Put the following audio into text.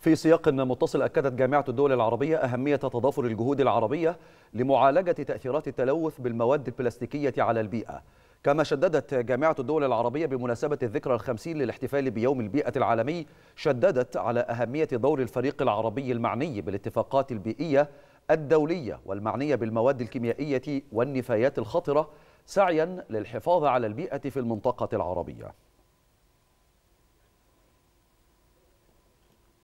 في سياق متصل أكدت جامعة الدول العربية أهمية تضافر الجهود العربية لمعالجة تأثيرات التلوث بالمواد البلاستيكية على البيئة كما شددت جامعة الدول العربية بمناسبة الذكرى الخمسين للاحتفال بيوم البيئة العالمي شددت على أهمية دور الفريق العربي المعني بالاتفاقات البيئية الدولية والمعنية بالمواد الكيميائية والنفايات الخطرة سعيا للحفاظ على البيئة في المنطقة العربية